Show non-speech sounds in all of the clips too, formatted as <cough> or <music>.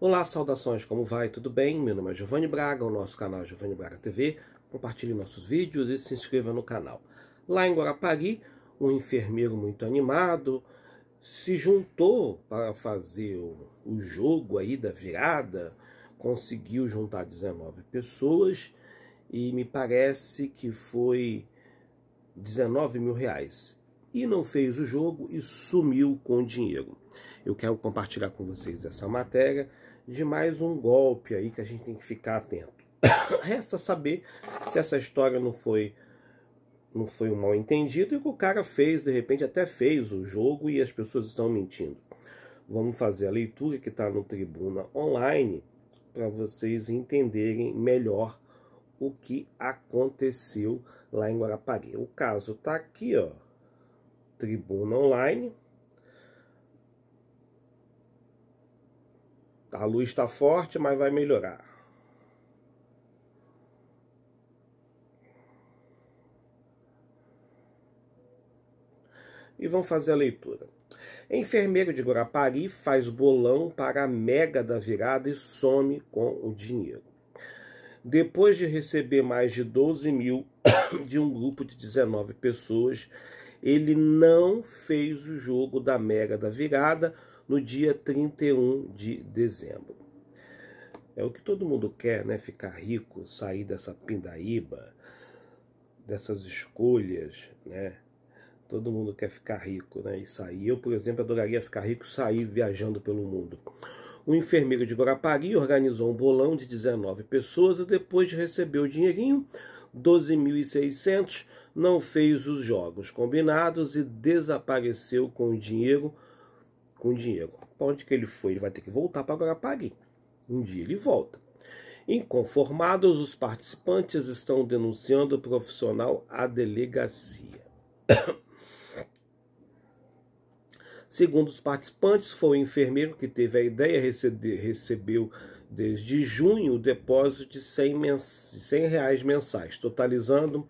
Olá, saudações, como vai? Tudo bem? Meu nome é Giovanni Braga, o nosso canal é Giovanni Braga TV. Compartilhe nossos vídeos e se inscreva no canal. Lá em Guarapari, um enfermeiro muito animado se juntou para fazer o, o jogo aí da virada, conseguiu juntar 19 pessoas e me parece que foi 19 mil reais. E não fez o jogo e sumiu com o dinheiro eu quero compartilhar com vocês essa matéria de mais um golpe aí que a gente tem que ficar atento. <coughs> Resta saber se essa história não foi não foi um mal entendido e que o cara fez, de repente até fez o jogo e as pessoas estão mentindo. Vamos fazer a leitura que está no Tribuna Online para vocês entenderem melhor o que aconteceu lá em Guarapari. O caso está aqui, ó, Tribuna Online. A luz está forte, mas vai melhorar. E vamos fazer a leitura. Enfermeiro de Guarapari faz bolão para a mega da virada e some com o dinheiro. Depois de receber mais de 12 mil <coughs> de um grupo de 19 pessoas ele não fez o jogo da Mega da Virada no dia 31 de dezembro. É o que todo mundo quer, né? Ficar rico, sair dessa pindaíba, dessas escolhas, né? Todo mundo quer ficar rico, né? E sair. Eu, por exemplo, adoraria ficar rico e sair viajando pelo mundo. Um enfermeiro de Guarapari organizou um bolão de 19 pessoas e depois de receber o dinheirinho, 12.600, não fez os jogos combinados e desapareceu com o dinheiro. Com o dinheiro. Para onde que ele foi? Ele vai ter que voltar para pague. Um dia ele volta. Inconformados, os participantes estão denunciando o profissional à delegacia. <coughs> Segundo os participantes, foi o enfermeiro que teve a ideia, recebeu Desde junho, o depósito de 100, mens 100 reais mensais, totalizando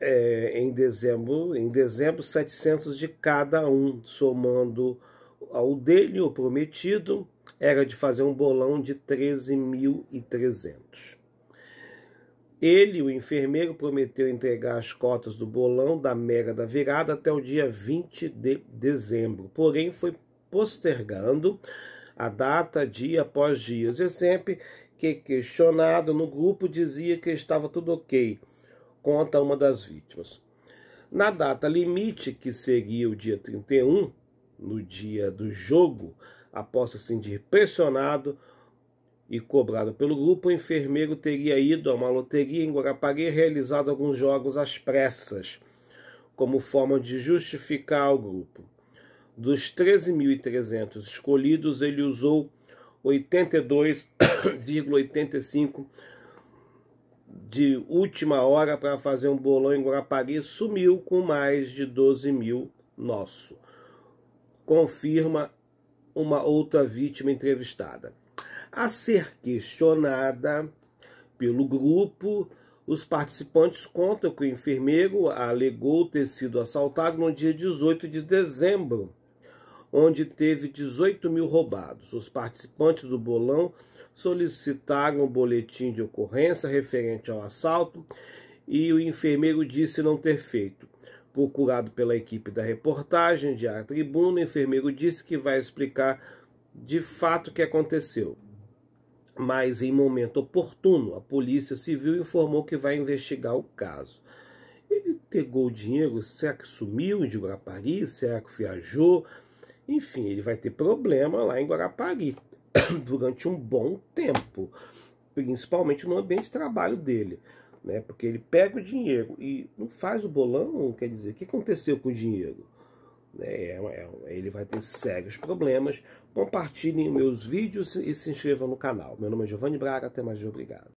é, em dezembro, em dezembro 700 de cada um, somando ao dele o prometido, era de fazer um bolão de 13.300. Ele, o enfermeiro, prometeu entregar as cotas do bolão da mega da virada até o dia 20 de dezembro, porém foi postergando a data, dia após dia. E sempre que questionado no grupo, dizia que estava tudo ok, conta uma das vítimas. Na data limite, que seria o dia 31, no dia do jogo, após se sentir pressionado e cobrado pelo grupo, o enfermeiro teria ido a uma loteria em Guarapari e realizado alguns jogos às pressas, como forma de justificar ao grupo. Dos 13.300 escolhidos, ele usou 82,85 de última hora para fazer um bolão em Guarapari, sumiu com mais de 12 mil nosso. Confirma uma outra vítima entrevistada. A ser questionada pelo grupo, os participantes contam que o enfermeiro alegou ter sido assaltado no dia 18 de dezembro onde teve 18 mil roubados. Os participantes do bolão solicitaram um boletim de ocorrência referente ao assalto e o enfermeiro disse não ter feito. Procurado pela equipe da reportagem de A Tribuna, o enfermeiro disse que vai explicar de fato o que aconteceu. Mas em momento oportuno, a Polícia Civil informou que vai investigar o caso. Ele pegou o dinheiro, será que sumiu de Guarapari, será que viajou? Enfim, ele vai ter problema lá em Guarapari <coughs> durante um bom tempo, principalmente no ambiente de trabalho dele. Né? Porque ele pega o dinheiro e não faz o bolão, quer dizer, o que aconteceu com o dinheiro? Né? É, é, é, ele vai ter sérios problemas. Compartilhem meus vídeos e se inscrevam no canal. Meu nome é Giovanni Braga, até mais e obrigado.